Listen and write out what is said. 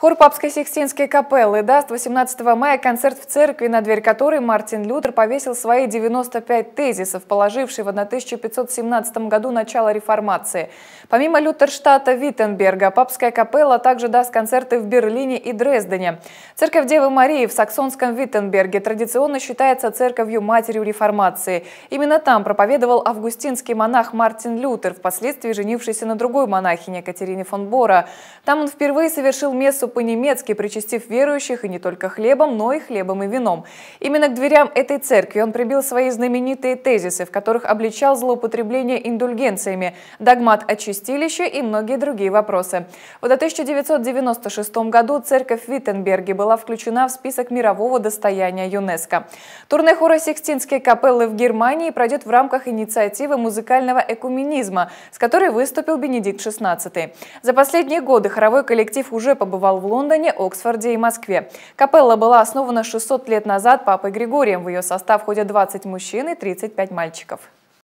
Хор Папской Сикстинской капеллы даст 18 мая концерт в церкви, на дверь которой Мартин Лютер повесил свои 95 тезисов, положивший в 1517 году начало реформации. Помимо Лютерштата Виттенберга, Папская капелла также даст концерты в Берлине и Дрездене. Церковь Девы Марии в саксонском Виттенберге традиционно считается церковью матерью реформации. Именно там проповедовал августинский монах Мартин Лютер, впоследствии женившийся на другой монахине Катерине фон Бора. Там он впервые совершил мессу по-немецки, причастив верующих и не только хлебом, но и хлебом и вином. Именно к дверям этой церкви он прибил свои знаменитые тезисы, в которых обличал злоупотребление индульгенциями, догмат о чистилище и многие другие вопросы. В 1996 году церковь в Виттенберге была включена в список мирового достояния ЮНЕСКо. Турне хора Сикстинской капеллы в Германии пройдет в рамках инициативы музыкального экуменизма, с которой выступил Бенедикт XVI. За последние годы хоровой коллектив уже побывал в Лондоне, Оксфорде и Москве. Капелла была основана 600 лет назад папой Григорием. В ее состав входят 20 мужчин и 35 мальчиков.